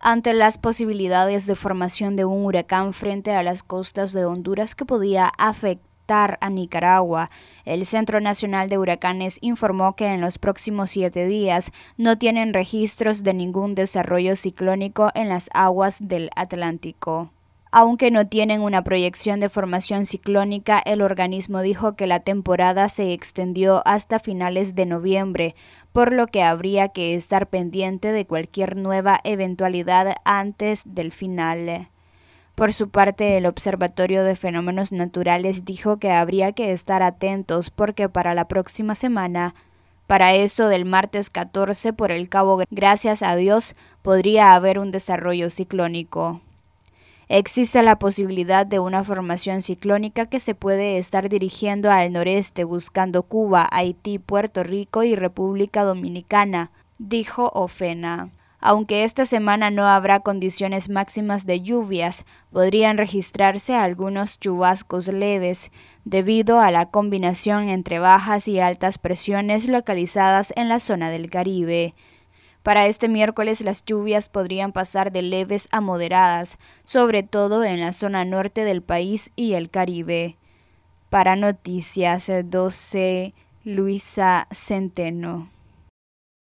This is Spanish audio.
ante las posibilidades de formación de un huracán frente a las costas de Honduras que podía afectar a Nicaragua. El Centro Nacional de Huracanes informó que en los próximos siete días no tienen registros de ningún desarrollo ciclónico en las aguas del Atlántico. Aunque no tienen una proyección de formación ciclónica, el organismo dijo que la temporada se extendió hasta finales de noviembre, por lo que habría que estar pendiente de cualquier nueva eventualidad antes del final. Por su parte, el Observatorio de Fenómenos Naturales dijo que habría que estar atentos porque para la próxima semana, para eso del martes 14 por el Cabo, gracias a Dios, podría haber un desarrollo ciclónico. Existe la posibilidad de una formación ciclónica que se puede estar dirigiendo al noreste buscando Cuba, Haití, Puerto Rico y República Dominicana, dijo Ofena. Aunque esta semana no habrá condiciones máximas de lluvias, podrían registrarse algunos chubascos leves debido a la combinación entre bajas y altas presiones localizadas en la zona del Caribe. Para este miércoles las lluvias podrían pasar de leves a moderadas, sobre todo en la zona norte del país y el Caribe. Para Noticias 12, Luisa Centeno.